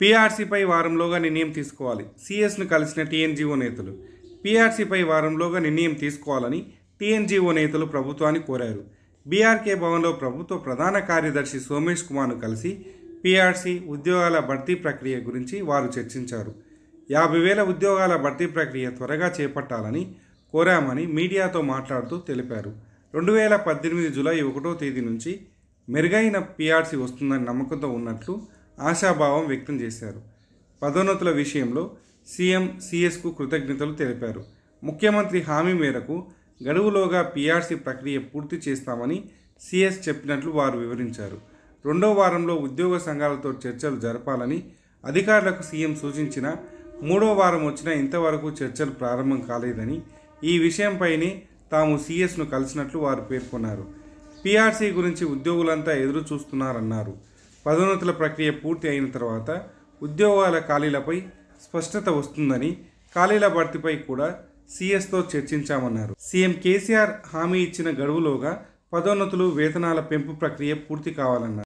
పీఆర్సీపై వారంలోగా నిర్ణయం తీసుకోవాలి సిఎస్ను కలిసిన టీఎన్జీఓ నేతలు పీఆర్సీపై వారంలోగా నిర్ణయం తీసుకోవాలని టీఎన్జీఓ నేతలు ప్రభుత్వాన్ని కోరారు బీఆర్కే భవన్లో ప్రభుత్వ ప్రధాన కార్యదర్శి సోమేష్ కుమార్ను కలిసి పీఆర్సీ ఉద్యోగాల భర్తీ ప్రక్రియ గురించి వారు చర్చించారు యాభై వేల ఉద్యోగాల భర్తీ ప్రక్రియ త్వరగా చేపట్టాలని కోరామని మీడియాతో మాట్లాడుతూ తెలిపారు రెండు వేల పద్దెనిమిది జులై ఒకటో తేదీ నుంచి మెరుగైన పీఆర్సీ వస్తుందని నమ్మకంతో ఉన్నట్లు ఆశాభావం వ్యక్తం చేశారు పదోన్నతుల విషయంలో సీఎం సిఎస్కు కృతజ్ఞతలు తెలిపారు ముఖ్యమంత్రి హామీ మేరకు గడువులోగా పీఆర్సీ ప్రక్రియ పూర్తి చేస్తామని సిఎస్ చెప్పినట్లు వారు వివరించారు రెండో వారంలో ఉద్యోగ సంఘాలతో చర్చలు జరపాలని అధికారులకు సీఎం సూచించిన మూడో వారం వచ్చినా ఇంతవరకు చర్చలు ప్రారంభం కాలేదని ఈ విషయంపైనే తాము సీఎస్ను కలిసినట్లు వారు పేర్కొన్నారు పీఆర్సీ గురించి ఉద్యోగులంతా ఎదురు చూస్తున్నారన్నారు పదోన్నతుల ప్రక్రియ పూర్తి అయిన తర్వాత ఉద్యోగాల ఖాళీలపై స్పష్టత వస్తుందని ఖాళీల భర్తీపై కూడా సీఎస్తో చర్చించామన్నారు సీఎం కేసీఆర్ హామీ ఇచ్చిన గడువులోగా పదోన్నతులు వేతనాల పెంపు ప్రక్రియ పూర్తి కావాలన్నారు